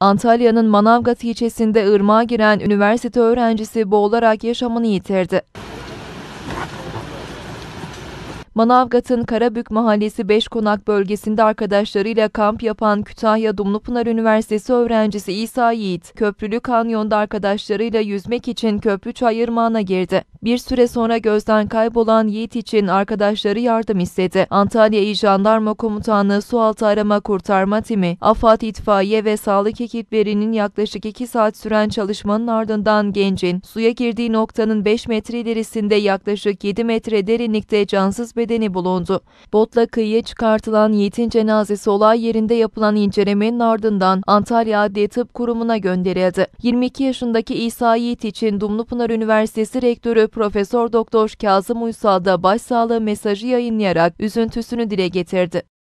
Antalya'nın Manavgat ilçesinde ırmağa giren üniversite öğrencisi boğularak yaşamını yitirdi. Manavgat'ın Karabük Mahallesi Konak bölgesinde arkadaşlarıyla kamp yapan Kütahya Dumlupınar Üniversitesi öğrencisi İsa Yiğit, Köprülü Kanyon'da arkadaşlarıyla yüzmek için köprü çayırmağına girdi. Bir süre sonra gözden kaybolan Yiğit için arkadaşları yardım istedi. Antalya İl Jandarma Komutanlığı Sualtı Arama Kurtarma Timi, AFAD itfaiye ve sağlık ekiplerinin yaklaşık 2 saat süren çalışmanın ardından gencin suya girdiği noktanın 5 metre ilerisinde yaklaşık 7 metre derinlikte cansız bedeni bedeni bulundu. Botla kıyıya çıkartılan Yiğit'in cenazesi olay yerinde yapılan incelemenin ardından Antalya Adli Tıp Kurumu'na gönderildi. 22 yaşındaki İsa Yiğit için Dumlupınar Üniversitesi Rektörü Profesör Doktor Kazım Uysal da başsağlığı mesajı yayınlayarak üzüntüsünü dile getirdi.